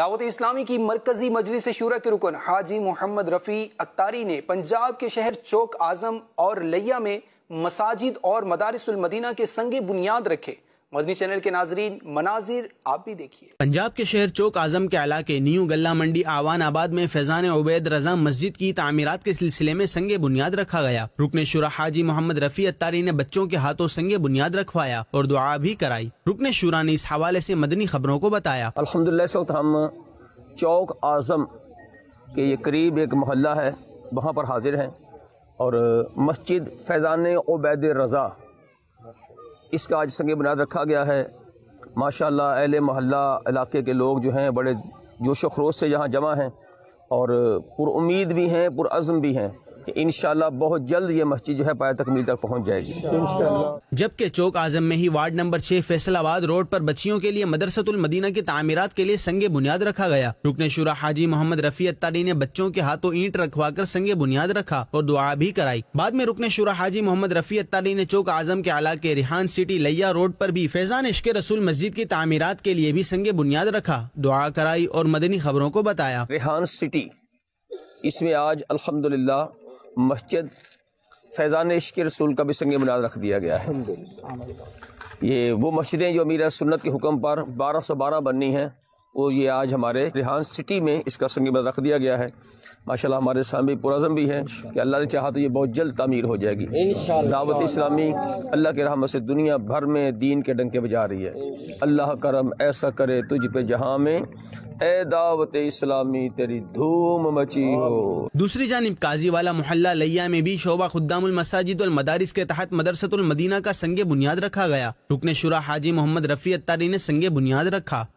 दावत इस्लामी की मरकजी मजलिस शुरा के रुकन हाजी मोहम्मद रफ़ी अतारी ने पंजाब के शहर चौक आज़म और लिया में मसाजिद और मदारसमदीना के संगे बुनियाद रखे मदनी चैनल के नाजरीन मनाजिर आप भी देखिए पंजाब के शहर चौक आजम के इलाके न्यू गला मंडी आवान आबाद में फैजान उबैद रजा मस्जिद की तमीरत के सिलसिले में संग बुनियाद रखा गया रुकने शुरा हाजी मोहम्मद रफी अतारी ने बच्चों के हाथों संग बुनियाद रखवाया और दुआ भी कराई रुकन शुरा ने इस हवाले ऐसी मदनी खबरों को बताया अलहमद हम चौक आजम के ये करीब एक मोहल्ला है वहाँ पर हाजिर है और मस्जिद फैज़ान उबैद रज़ा इसका आज संग बुनियाद रखा गया है माशा अहल महल्ला इलाके के लोग जो हैं बड़े जोश खरोश से यहाँ जमा हैं और पुरुद भी हैं पुरज़म भी हैं कि शाह बहुत जल्द ये मस्जिद जो है पाया तकमील तक पहुँच जाएगी जबकि चौक आजम में ही वार्ड नंबर छह फैसलाबाद रोड पर बच्चियों के लिए मदरसतुल मदीना की तमीरत के लिए संग बुनियाद रखा गया रुकने शुरा हाजी मोहम्मद रफी अतारी ने बच्चों के हाथों ईंट रखवा कर संग बुनियाद रखा और दुआ भी कराई बाद में रुकने शुरा हाजी मोहम्मद रफी अतारी ने चौक आजम के अला के रिहान सिटी लैया रोड आरोप भी फैजान इश्क रसूल मस्जिद की तमीरत के लिए भी संग बुनियाद रखा दुआ कराई और मदनी खबरों को बताया रिहान सिटी इसमें आज अल्हम्दुलिल्लाह मस्जिद फैज़ान इश्क रसूल का भी संग मनाद रख दिया गया है ये वो मस्जिदें जो अमीर सुन्नत के हुक्म पर बारह सौ बारह बननी हैं वो ये आज हमारे रिहान सिटी में इसका संग रख दिया गया है माशाल्लाह हमारे सामने पुरज़म भी हैं कि अल्लाह ने चाहा तो ये बहुत जल्द तमीर हो जाएगी दावत इस्लामी अल्लाह के रहमत से दुनिया भर में दीन के डंके बजा रही है अल्लाह करम ऐसा करे तुझ पे जहाँ में ए दावत इस्लामी तेरी धूम मची हो दूसरी जानब काजी वाला मोहल्ला लैया में भी शोबा खुदामसाजिदमदारिस के तहत मदरसतुलमदीना का संग बुनियाद रखा गया रुकने शुरा हाजी मोहम्मद रफ़ी अतारी ने संग बुनियाद रखा